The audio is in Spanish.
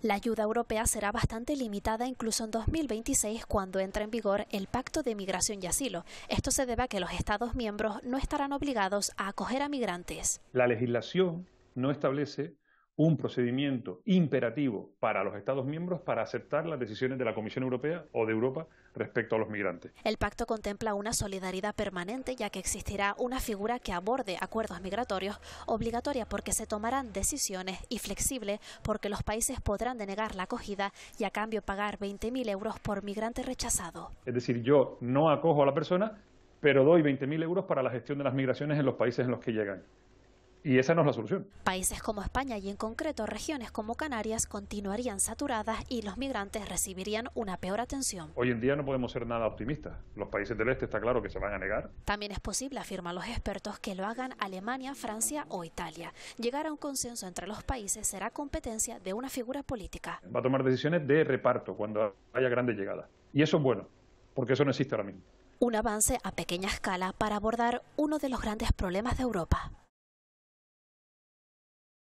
La ayuda europea será bastante limitada incluso en 2026 cuando entre en vigor el Pacto de Migración y Asilo. Esto se debe a que los Estados miembros no estarán obligados a acoger a migrantes. La legislación no establece un procedimiento imperativo para los Estados miembros para aceptar las decisiones de la Comisión Europea o de Europa respecto a los migrantes. El pacto contempla una solidaridad permanente ya que existirá una figura que aborde acuerdos migratorios obligatoria porque se tomarán decisiones y flexible porque los países podrán denegar la acogida y a cambio pagar 20.000 euros por migrante rechazado. Es decir, yo no acojo a la persona, pero doy 20.000 euros para la gestión de las migraciones en los países en los que llegan. Y esa no es la solución. Países como España y en concreto regiones como Canarias continuarían saturadas y los migrantes recibirían una peor atención. Hoy en día no podemos ser nada optimistas. Los países del este está claro que se van a negar. También es posible, afirman los expertos, que lo hagan Alemania, Francia o Italia. Llegar a un consenso entre los países será competencia de una figura política. Va a tomar decisiones de reparto cuando haya grandes llegadas. Y eso es bueno, porque eso no existe ahora mismo. Un avance a pequeña escala para abordar uno de los grandes problemas de Europa.